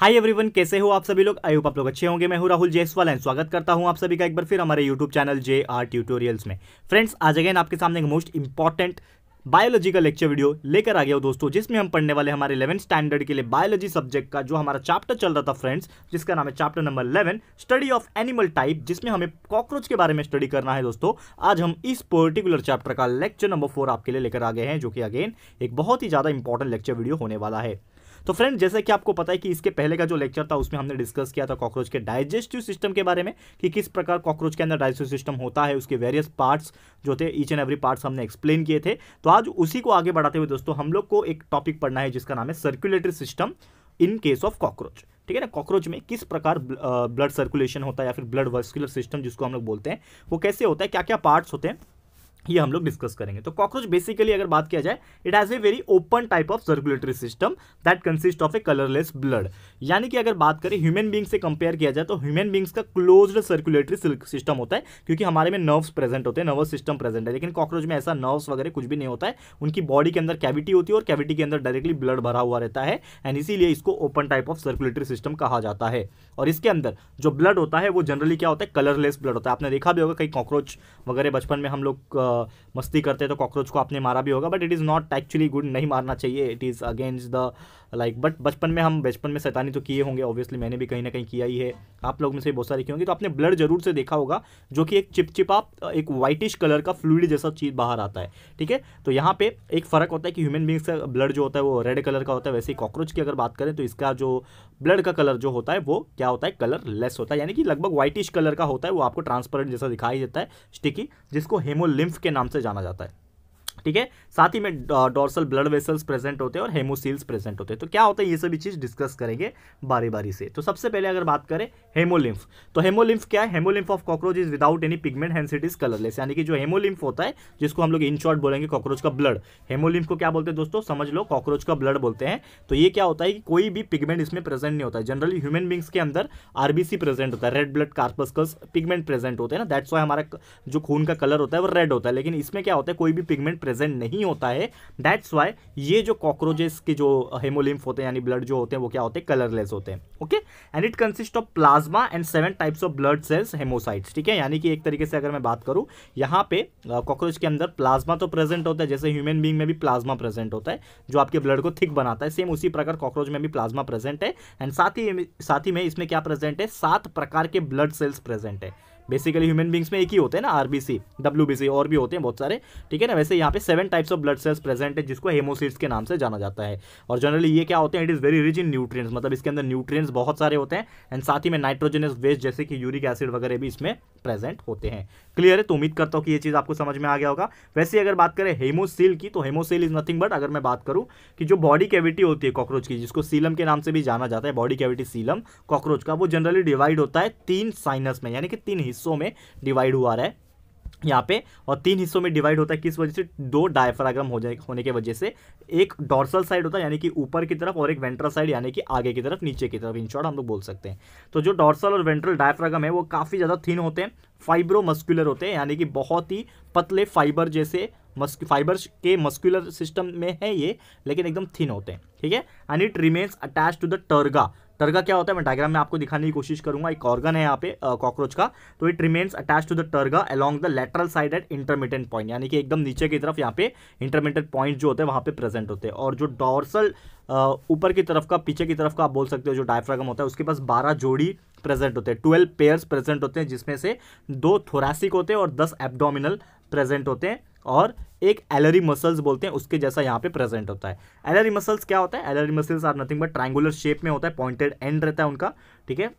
hi everyone कैसे हो आप सभी लोग होप आप लोग अच्छे होंगे मैं हूं राहुल जयसवाल एंड स्वागत करता हूं आप सभी का एक बार फिर हमारे YouTube channel J R tutorials में फ्रेंड्स आज अगेन आपके सामने एक मोस्ट इंपॉर्टेंट बायोलॉजी का लेक्चर वीडियो लेकर आ गया हो दोस्तों जिसमें हम पढ़ने वाले हमारे इलेवन स्टैंडर्ड के लिए बायोलॉजी सब्जेक्ट का जो हमारा चैप्टर चल रहा था फ्रेंड्स जिसका नाम है chapter number eleven study of animal type जिसमें हमें कॉकरोच के बारे में स्टडी करना है दोस्तों आज हम इस पर्टिकुलर चैप्टर का लेक्चर नंबर फोर आपके लिए लेकर आ गए हैं जो कि अगेन एक बहुत ही ज़्यादा इंपॉर्टेंट लेक्चर वीडियो होने वाला है तो फ्रेंड जैसे कि आपको पता है कि इसके पहले का जो लेक्चर था उसमें हमने डिस्कस किया था कॉकरोच के डाइजेस्टिव सिस्टम के बारे में कि किस प्रकार कॉकरोच के अंदर डाइजेस्टिव सिस्टम होता है उसके वेरियस पार्ट्स जो थे ईच एंड एवरी पार्ट्स हमने एक्सप्लेन किए थे तो आज उसी को आगे बढ़ाते हुए दोस्तों हम लोग को एक टॉपिक पढ़ना है जिसका नाम है circulatory system in case of cockroach ठीक है ना कॉकरोच में किस प्रकार ब्लड सर्कुलेशन होता है या फिर ब्लड वर्स्कुलर सिस्टम जिसको हम लोग बोलते हैं वो कैसे होता है क्या क्या पार्ट्स होते हैं ये हम लोग डिस्कस करेंगे तो कॉकरोच बेसिकली अगर बात किया जाए it has a very open type of circulatory system that consist of a colourless blood यानी कि अगर बात करें ह्यूमन बींग से कंपेयर किया जाए तो ह्यूमन बींग्स का क्लोज्ड सर्कुलेटरी सिस्टम होता है क्योंकि हमारे में नर्व्स प्रेजेंट होते हैं नर्वस सिस्टम प्रेजेंट है लेकिन कॉकरोच में ऐसा नर्व्स वगैरह कुछ भी नहीं होता है उनकी बॉडी के अंदर कैविटी होती है और कैविटी के अंदर डायरेक्टली ब्लड भरा हुआ रहता है एंड इसीलिए इसको open type of circulatory system कहा जाता है और इसके अंदर जो ब्लड होता है वो जनरली क्या होता है कलरलेस ब्लड होता है आपने देखा भी होगा कई कॉकरोच वगैरह बचपन में हम लोग मस्ती करते हैं तो कॉकरोच को आपने मारा भी होगा but it is not actually good नहीं मारना चाहिए it is against the like but बचपन में हम बचपन में सैतानी तो किए होंगे ऑब्वियसली मैंने भी कहीं ना कहीं किया ही है आप लोग में से बहुत सारे किए होंगे तो आपने ब्लड जरूर से देखा होगा जो कि एक चिपचिपा एक वाइटिश कलर का फ्लूड जैसा चीज़ बाहर आता है ठीक है तो यहाँ पे एक फ़र्क होता है कि ह्यूमन बींग्स का ब्लड जो होता है वो रेड कलर का होता है वैसे ही कॉकरोच की अगर बात करें तो इसका जो ब्लड का कलर जो होता है वो क्या होता है कलर लेस होता है यानी कि लगभग व्हाइटिश कलर का होता है वो आपको ट्रांसपेरेंट जैसा दिखाई देता है स्टिकी जिसको हेमोलिम्फ के नाम से जाना जाता है ठीक है साथ ही में डॉर्सल ब्लड वेसल्स प्रेजेंट होते हैं और हेमोसील्स प्रेजेंट होते हैं तो क्या होता है ये सभी चीज़ डिस्कस करेंगे बारी बारी से तो सबसे पहले अगर बात करें हेमोलिम्फ तो हेमोलिम्फ क्या है haemolymph of cockroach is without any pigment hence it is colourless यानी कि जो हेमोलिम्फ होता है जिसको हम लोग इन शॉर्ट बोलेंगे कॉकरोच का ब्लड हेमोलिम्फ को क्या बोलते हैं दोस्तों समझ लो कॉकरोच का ब्लड बोलते हैं तो ये क्या होता है कि कोई भी पिगमेंट इसमें प्रेजेंट नहीं होता है जनरली ह्यूमन बींग्स के अंदर आरबीसी प्रेजेंट होता है red blood corpuscles pigment present होते हैं ना दैट्स वाई हमारा जो खून का कलर होता है वो रेड होता है लेकिन इसमें क्या होता है कोई भी पिगमेंट प्रेजेंट नहीं होता है दैट्स वाई ये जो कॉकरोचेस के जो हेमोलिम्फ होते हैं यानी ब्लड जो होते हैं वो क्या होते हैं कलरलेस होते हैं okay and it consist of plasma and seven types of blood cells haemocytes ठीक है यानी कि एक तरीके से अगर मैं बात करूँ यहाँ पे कॉकरोच के अंदर प्लाज्मा तो प्रेजेंट होता है जैसे ह्यूमन बींग में भी प्लाज्मा प्रेजेंट होता है जो आपके ब्लड को थिक बनाता है सेम उसी प्रकार कॉकरोच में भी प्लाज्मा प्रेजेंट है एंड साथ ही साथ ही में इसमें क्या प्रेजेंट है सात प्रकार के ब्लड सेल्स प्रेजेंट है बेसिकली ह्यूमन बींग्स में एक ही होते हैं ना आरबीसी सी और भी होते हैं बहुत सारे ठीक है ना वैसे यहाँ पे seven types of blood cells present है जिसको हेमोसिट्स के नाम से जाना जाता है और जनरली ये क्या होते हैं it is very rich in nutrients मतलब इसके अंदर न्यूट्रिएंट्स बहुत सारे होते हैं एंड साथ ही में नाइट्रोजनस वेस्ट जैसे कि यूरिक एसिड वगैरह भी इसमें प्रेजेंट होते हैं क्लियर है तो उम्मीद करता हूँ कि ये चीज़ आपको समझ में आ गया होगा वैसे अगर बात करें हेमोसील की तो हेमोसील इज नथिंग बट अगर मैं बात करूँ कि जो बॉडी कैविटी होती है कॉकरोच की जिसको सीलम के नाम से भी जाना जाता है बॉडी कैविटी सीलम कॉकरोच का वो जनरली डिवाइड होता है तीन साइनस में यानी कि तीन हिस्सों में डिवाइड हुआ रहा है यहाँ पे और तीन हिस्सों में डिवाइड होता है किस वजह से दो डायफ्राग्राम हो जाए होने के वजह से एक डॉर्सल साइड होता है यानी कि ऊपर की तरफ और एक वेंट्रल साइड यानी कि आगे की तरफ नीचे की तरफ इन शॉर्ट हम लोग बोल सकते हैं तो जो डॉर्सल और वेंट्रल डायफ्राग्राम है वो काफ़ी ज़्यादा थिन होते हैं फाइब्रो मस्कुलर होते हैं यानी कि बहुत ही पतले फाइबर जैसे मस्क फाइबर के मस्कुलर सिस्टम में है ये लेकिन एकदम थिन होते हैं ठीक है and it remains attach to the terga terga क्या होता है मैं डायग्राम में आपको दिखाने की कोशिश करूंगा एक ऑर्गन है यहाँ पे कॉकरोच का तो it remains attach to the terga along the lateral side at intermediate point यानी कि एकदम नीचे की तरफ यहाँ पे इंटरमीडिएट पॉइंट जो होते हैं वहाँ पे प्रेजेंट होते हैं और जो डॉर्सल ऊपर की तरफ का पीछे की तरफ का आप बोल सकते हो जो डायफ्रागम होता है उसके पास बारह जोड़ी प्रेजेंट होते हैं ट्वेल्व पेयर्स प्रेजेंट होते हैं जिसमें से दो थोरासिक होते हैं और दस एबडोमिनल प्रेजेंट होते हैं और एक एलरी मसल्स बोलते हैं उसके जैसा यहाँ पे प्रेजेंट होता है एलरी मसल्स क्या होता है alary muscles are nothing but triangular shape में होता है पॉइंटेड एंड रहता है उनका ठीक है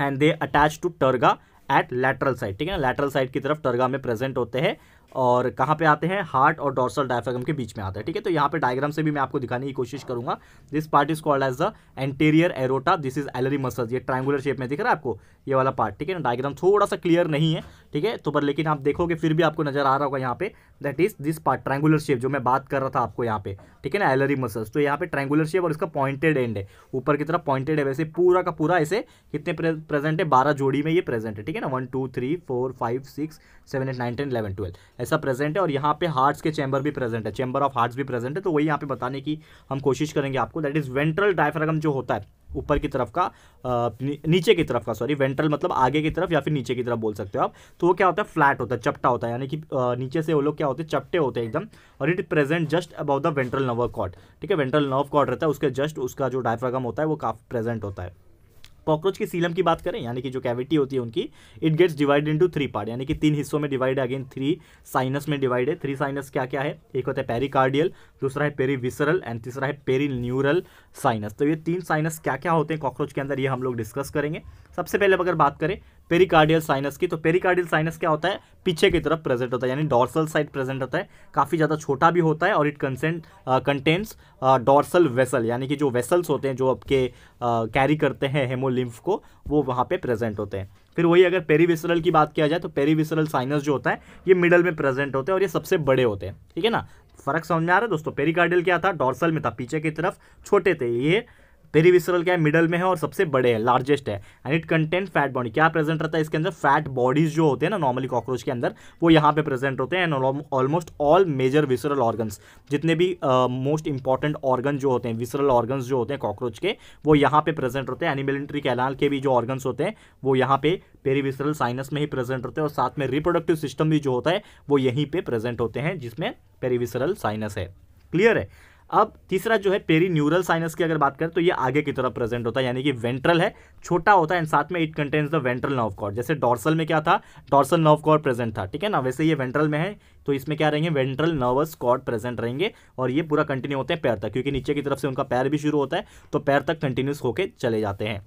and they attach to terga at lateral side ठीक है ना लैटरल साइड की तरफ टर्गा में प्रेजेंट होते हैं और कहाँ पे आते हैं हार्ट और डोर्सल डायफ्रागम के बीच में आता है ठीक है तो यहाँ पे डायग्राम से भी मैं आपको दिखाने की कोशिश करूंगा this part is called as the anterior aorta this is alary muscle ये ट्राइंगुलर शेप में दिख रहा है आपको ये वाला पार्ट ठीक है ना डायग्राम थोड़ा सा क्लियर नहीं है ठीक है तो पर लेकिन आप देखोगे फिर भी आपको नजर आ रहा होगा यहाँ पे that is this part triangular shape जो मैं बात कर रहा था आपको यहाँ पे ठीक है ना एलरी मसल्स तो यहाँ पे ट्राइंगुलर शेप और इसका पॉइंटेड एंड है ऊपर की तरफ पॉइंटेड है वैसे पूरा का पूरा ऐसे कितने प्रेजेंट है बारह जोड़ी में ये प्रेजेंट है ठीक है ना one two three four five six seven eight nine ten eleven twelve ऐसा प्रेजेंट है और यहाँ पे हार्ट्स के चैम्बर भी प्रेजेंट है चैम्बर ऑफ हार्ट्स भी प्रेजेंट है तो वही यहाँ पे बताने की हम कोशिश करेंगे आपको दैट इज वेंट्रल डायफ्रागम जो होता है ऊपर की तरफ का नीचे की तरफ का सॉरी वेंट्रल मतलब आगे की तरफ या फिर नीचे की तरफ बोल सकते हो आप तो वो क्या होता है फ्लैट होता है चपटा होता है यानी कि नीचे से वो लोग क्या होते हैं चपटे होते हैं एकदम और it present just about the ventral nerve cord ठीक है वेंट्रल नर्व कॉर्ड रहता है उसके जस्ट उसका जो डायफ्रागम होता है वो काफ़ी प्रेजेंट होता है कॉकरोच की सीलम की बात करें यानी कि जो कैविटी होती है उनकी it gets divide into three part यानी कि तीन हिस्सों में डिवाइड है अगेन थ्री साइनस में डिवाइड है थ्री साइनस क्या क्या है एक होता है पेरिकार्डियल दूसरा है पेरी विसरल एंड तीसरा है पेरी न्यूरल साइनस तो ये तीन साइनस क्या क्या होते हैं कॉकरोच के अंदर ये हम लोग डिस्कस करेंगे सबसे पहले अगर बात करें पेरिकार्डियल साइनस की तो पेरिकार्डियल साइनस क्या होता है पीछे की तरफ प्रेजेंट होता है यानी डॉर्सल साइड प्रेजेंट होता है काफ़ी ज़्यादा छोटा भी होता है और it consent contents dorsal vessel यानी कि जो वेसल्स होते हैं जो आपके कैरी uh, करते हैं हेमोलिम्फ को वो वहाँ पे प्रेजेंट होते हैं फिर वही अगर पेरीविसरल की बात किया जाए तो पेरीविसरल साइनस जो होता है ये मिडल में प्रेजेंट होते हैं और ये सबसे बड़े होते हैं ठीक है ना फर्क समझ में आ रहा है दोस्तों पेरिकार्डियल क्या था डॉर्सल में था पीछे की तरफ छोटे थे ये पेरीविसरल क्या है मिडल में है और सबसे बड़े है लार्जेस्ट है and it content fat body क्या प्रेजेंट रहता है इसके अंदर फैट बॉडीज जो होते हैं ना नॉर्मली कॉकरोच के अंदर वो यहाँ पे प्रेजेंट होते हैं and almost all major visceral organs जितने भी मोस्ट इंपॉर्टेंट ऑर्गन जो होते हैं विसरल ऑर्गन्स जो होते हैं कॉकरोच के वो यहाँ पे प्रेजेंट होते हैं एनिमिलिट्री कैनाल के भी जो ऑर्गन्स होते हैं वो यहाँ पे पेरीविसरल साइनस में ही प्रेजेंट होते हैं और साथ में रिप्रोडक्टिव सिस्टम भी जो होता है वो यहीं पर प्रेजेंट होते हैं जिसमें पेरीविसरल साइनस है क्लियर है अब तीसरा जो है पेरी न्यूरल साइनस की अगर बात करें तो ये आगे की तरफ प्रेजेंट होता है यानी कि वेंट्रल है छोटा होता है एंड साथ में it contains the ventral nerve cord जैसे डॉर्सल में क्या था डॉर्सल नर्व कॉर्ड प्रेजेंट था ठीक है ना वैसे ये वेंट्रल में है तो इसमें क्या रहेंगे वेंट्रल नर्वस कॉर्ड प्रेजेंट रहेंगे और ये पूरा कंटिन्यू होते हैं पैर तक क्योंकि नीचे की तरफ से उनका पैर भी शुरू होता है तो पैर तक कंटिन्यूस होकर चले जाते हैं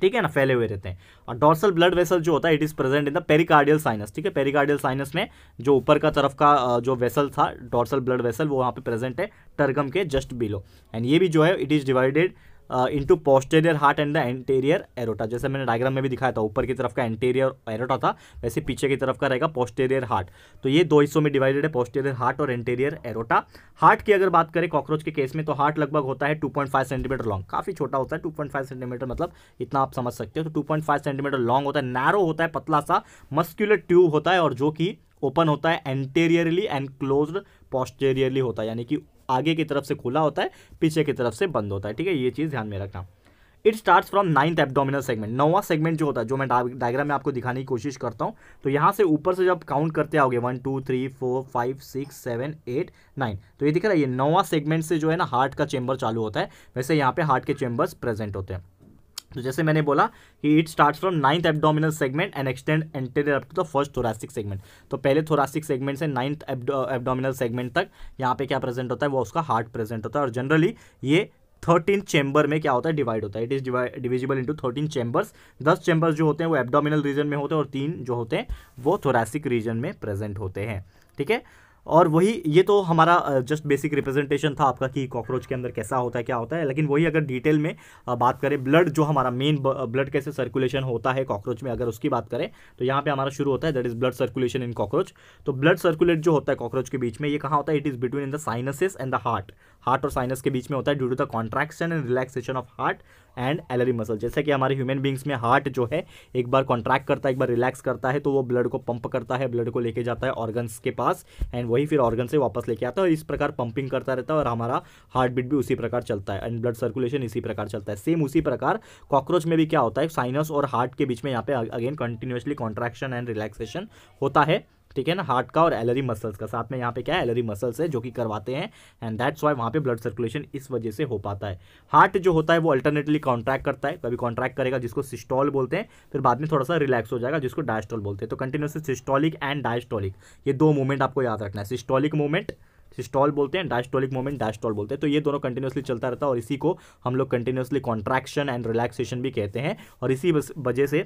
ठीक है ना फैले हुए रहते हैं और डॉर्सल ब्लड वेसल जो होता है it is present in the pericardial sinus ठीक है पेरिकार्डियल साइनस में जो ऊपर का तरफ का जो वेसल था डॉर्सल ब्लड वेसल वो वहाँ पे प्रेजेंट है टर्गम के जस्ट बिलो एंड ये भी जो है it is divided into posterior heart and the anterior aorta जैसे मैंने डायग्राम में भी दिखाया था ऊपर की तरफ का एंटेरियर एरोटा था वैसे पीछे की तरफ का रहेगा पोस्टेरियर हार्ट तो ये दो हिस्सों में डिवाइडेड है पोस्टेरियर हार्ट और एंटेरियर एरोटा हार्ट की अगर बात करें कॉकरोच के केस में तो हार्ट लगभग होता है 2.5 सेंटीमीटर लॉन्ग काफ़ी छोटा होता है 2.5 सेंटीमीटर मतलब इतना आप समझ सकते हो तो 2.5 सेंटीमीटर लॉन्ग होता है नैरो होता है पतला सा मस्क्यूलर ट्यूब होता है और जो कि ओपन होता है एंटेरियरली एंड क्लोज्ड पोस्टेरियरली होता है यानी कि आगे की तरफ से खुला होता है पीछे की तरफ से बंद होता है ठीक है ये चीज़ ध्यान में रखना it start from ninth abdominal segment नौवा सेगमेंट जो होता है जो मैं डायग्राम में आपको दिखाने की कोशिश करता हूँ तो यहाँ से ऊपर से जब काउंट करते आओगे one two three four five six seven eight nine तो ये दिख रहा है ये नौवा सेगमेंट से जो है ना हार्ट का चेंबर चालू होता है वैसे यहाँ पे हार्ट के चेंबर्स प्रेजेंट होते हैं तो जैसे मैंने बोला कि it start from ninth abdominal segment and extend anterior up to the first thoracic segment तो पहले थोरासिक सेगमेंट से नाइन्थ एबडोमिनल सेगमेंट तक यहाँ पे क्या प्रेजेंट होता है वो उसका हार्ट प्रेजेंट होता है और जनरली ये थर्टीन चैम्बर में क्या होता है डिवाइड होता है it is divisible into thirteen chambers दस चैम्बर्स जो होते हैं वो एबडोमिनल रीजन में होते हैं और तीन जो होते हैं वो थोरासिक रीजन में प्रेजेंट होते हैं ठीक है और वही ये तो हमारा जस्ट बेसिक रिप्रेजेंटेशन था आपका कि कॉकरोच के अंदर कैसा होता है क्या होता है लेकिन वही अगर डिटेल में बात करें ब्लड जो हमारा मेन ब्लड कैसे सर्कुलेशन होता है कॉकरोच में अगर उसकी बात करें तो यहाँ पे हमारा शुरू होता है that is blood circulation in cockroach तो ब्लड सर्कुलेट जो होता है कॉकरोच के बीच में ये कहाँ होता है it is between in the sinuses and the heart heart और साइनस के बीच में होता है due to the contraction and relaxation of heart and alary muscle जैसे कि हमारे ह्यूमन बींग्स में हार्ट जो है एक बार कॉन्ट्रैक्ट करता है एक बार रिलैक्स करता है तो वो ब्लड को पंप करता है ब्लड को लेके जाता है ऑर्गन्स के पास एंड वही फिर ऑर्गन से वापस लेके आता है और इस प्रकार पंपिंग करता रहता है और हमारा हार्ट बीट भी उसी प्रकार चलता है एंड ब्लड सर्कुलेशन इसी प्रकार चलता है सेम उसी प्रकार कॉकरोच में भी क्या होता है साइनस और हार्ट के बीच में यहाँ पे again continuously contraction and relaxation होता है ठीक है ना हार्ट का और एलरी मसल्स का साथ में यहाँ पे क्या है एलरी मसल्स है जो कि करवाते हैं एंड दैट्स वाई वहाँ पे ब्लड सर्कुलेशन इस वजह से हो पाता है हार्ट जो होता है वो अल्टरनेटली कॉन्ट्रैक्ट करता है कभी कॉन्ट्रैक्ट करेगा जिसको सिस्टॉल बोलते हैं फिर बाद में थोड़ा सा रिलैक्स हो जाएगा जिसको डायस्टॉल बोलते हैं तो कंटिन्यूसली सिस्टॉलिक एंड डायस्टॉलिक ये दो मूवमेंट आपको याद रखना है सिस्टॉलिक मूवमेंट सिस्टॉल बोलते हैं डायस्टॉलिक मूवमेंट डायस्टॉल बोलते हैं तो ये दोनों कंटिन्यूसली चलता रहता है और इसी को हम लोग कंटिन्यूसली कॉन्ट्रैक्शन एंड रिलैक्सेशन भी कहते हैं और इसी वजह से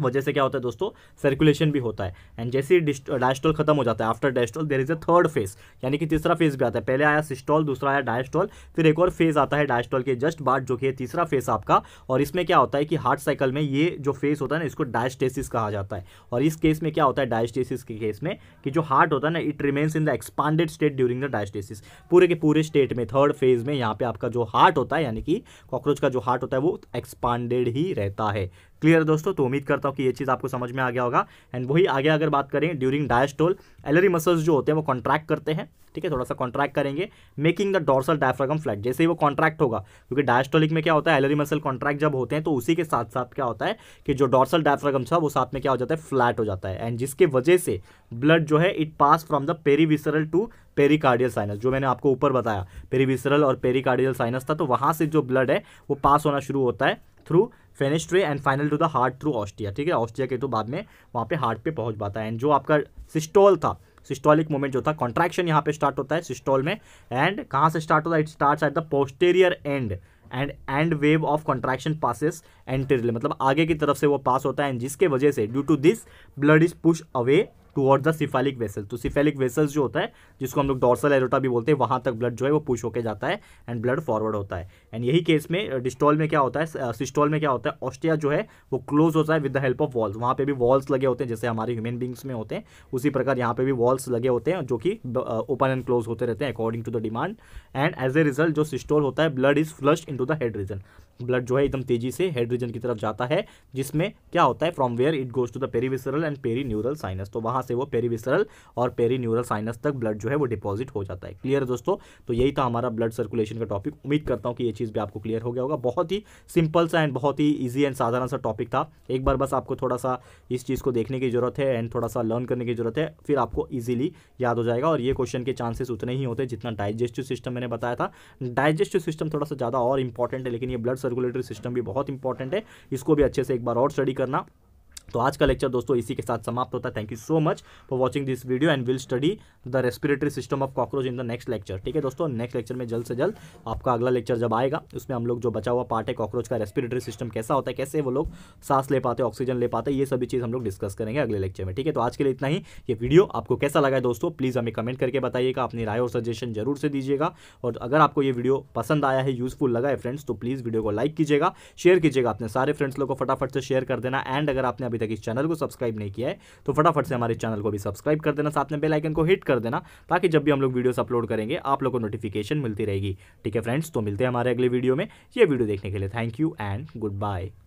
वजह से क्या होता है दोस्तों सर्कुलेशन भी होता है एंड जैसे ही डायस्टॉल खत्म हो जाता है after diastole there is a third phase यानी कि तीसरा फेज भी आता है पहले आया सिस्टॉल दूसरा आया डायस्टॉल फिर एक और फेज आता है डायस्टॉल के जस्ट बाद जो कि है तीसरा फेज आपका और इसमें क्या होता है कि हार्ट साइकिल में ये जो फेज होता है ना इसको डायस्टेसिस कहा जाता है और इस केस में क्या होता है डायस्टेसिस के केस में कि जो हार्ट होता है ना it remains in the expanded state during the diastasis पूरे के पूरे स्टेट में थर्ड फेज में यहाँ पे आपका जो हार्ट होता है यानी कि कॉकरोच का जो हार्ट होता है वो एक्सपांडेड ही रहता है क्लियर है दोस्तों तो उम्मीद करता हूँ कि ये चीज़ आपको समझ में आ गया होगा एंड वही आगे अगर बात करें ड्यूरिंग डायस्टोल एलरी मसल्स जो होते हैं वो कॉन्ट्रैक्ट करते हैं ठीक है थोड़ा सा कॉन्ट्रैक्ट करेंगे making the dorsal diaphragm flat जैसे ही वो कॉन्ट्रैक्ट होगा क्योंकि डायस्टोलिक में क्या होता है एलरी मसल कॉन्ट्रैक्ट जब होते हैं तो उसी के साथ साथ क्या होता है कि जो डॉर्सल डायफ्रागम था वो साथ में क्या हो जाता है फ्लैट हो जाता है एंड जिसके वजह से ब्लड जो है it pass from the perivisceral to pericardial sinus जो मैंने आपको ऊपर बताया पेरीविसरल और पेरिकार्डियल साइनस था तो वहाँ से जो ब्लड है वो पास होना शुरू होता है through fenestrae and final to the heart through ostia ठीक है ऑस्ट्रिया के तो बाद में वहाँ पे हार्ट पे पहुँच पाता है एंड जो आपका सिस्टोल था सिस्टोलिक मूवमेंट जो था कॉन्ट्रैक्शन यहाँ पे स्टार्ट होता है सिस्टोल में एंड कहाँ से स्टार्ट होता है it start at the posterior end and and wave of contraction passes anterior मतलब आगे की तरफ से वो पास होता है एंड जिसके वजह से due to this blood is push away toward the cephalic vessel तो सिफेलिक वेसल्स जो होता है जिसको हम लोग डॉर्सल एरोटा भी बोलते हैं वहाँ तक ब्लड जो है वो पुश होकर जाता है एंड ब्लड फॉरवर्ड होता है एंड यही केस में डिस्टॉल में क्या होता है सिस्टॉल में क्या होता है ऑस्टिया जो है वो क्लोज होता है with the help of walls वहाँ पर भी वॉल्स लगे होते हैं जैसे हमारे ह्यूमन बींग्स में होते हैं उसी प्रकार यहाँ पर भी वॉल्स लगे होते हैं जो कि ओपन एंड क्लोज होते रहते हैं according to the demand and as a result जो सिस्टॉल होता है blood is flushed in the head region blood जो है एकदम तेजी से हेड रीजन की तरफ जाता है जिसमें क्या होता है from where it goes to the perivisceral and perineural sinus तो वहां से वो पेरीविसरल और पेरी न्यूरल साइनस तक ब्लड जो है वो डिपॉजिट हो जाता है क्लियर है दोस्तों तो यही था हमारा ब्लड सर्कुलेशन का टॉपिक उम्मीद करता हूँ कि ये चीज़ भी आपको क्लियर हो गया होगा बहुत ही सिंपल सा एंड बहुत ही ईजी एंड साधारण सा टॉपिक था एक बार बस आपको थोड़ा सा इस चीज़ को देखने की जरूरत है एंड थोड़ा सा लर्न करने की जरूरत है फिर आपको ईजिली याद हो जाएगा और ये क्वेश्चन के चांसेस उतने ही होते जितना डाइजेस्टिव सिस्टम मैंने बताया था डाइजेस्टिव सिस्टम थोड़ा सा ज़्यादा और इंपॉर्टेंट है लेकिन ये ब्लड सर्कुलेटरी सिस्टम भी बहुत इंपॉर्टेंट है इसको भी अच्छे से एक बार और स्टडी करना तो आज का लेक्चर दोस्तों इसी के साथ समाप्त होता है thank you so much for watching this video and will study the respiratory system of cockroach in the next lecture ठीक है दोस्तों नेक्स्ट लेक्चर में जल्द से जल्द आपका अगला लेक्चर जब आएगा उसमें हम लोग जो बचा हुआ पार्ट है कॉकरोच का रेस्पिरेटरी सिस्टम कैसा होता है कैसे वो लोग सांस ले पाते ऑक्सीजन ले पाते ये सभी चीज़ हम लोग डिस्कस करेंगे अगले लेक्चर में ठीक है तो आज के लिए इतना ही ये वीडियो आपको कैसा लगा है दोस्तों प्लीज़ हमें कमेंट करके बताइएगा अपनी राय और सजेशन जरूर से दीजिएगा और अगर आपको ये वीडियो पसंद आया है यूजफुल लगा है फ्रेंड्स तो प्लीज़ वीडियो को लाइक कीजिएगा शेयर कीजिएगा अपने सारे फ्रेंड्स लोग को फटाफट से शेयर कर देना एंड अगर आपने अभी तक इस चैनल को सब्सक्राइब नहीं किया है तो फटाफट से हमारे चैनल को भी सब्सक्राइब कर देना साथ में बेलाइकन को हिट कर देना ताकि जब भी हम लोग वीडियोस अपलोड करेंगे आप लोग को नोटिफिकेशन मिलती रहेगी ठीक है फ्रेंड्स तो मिलते हैं हमारे अगले वीडियो में ये वीडियो देखने के लिए thank you and good bye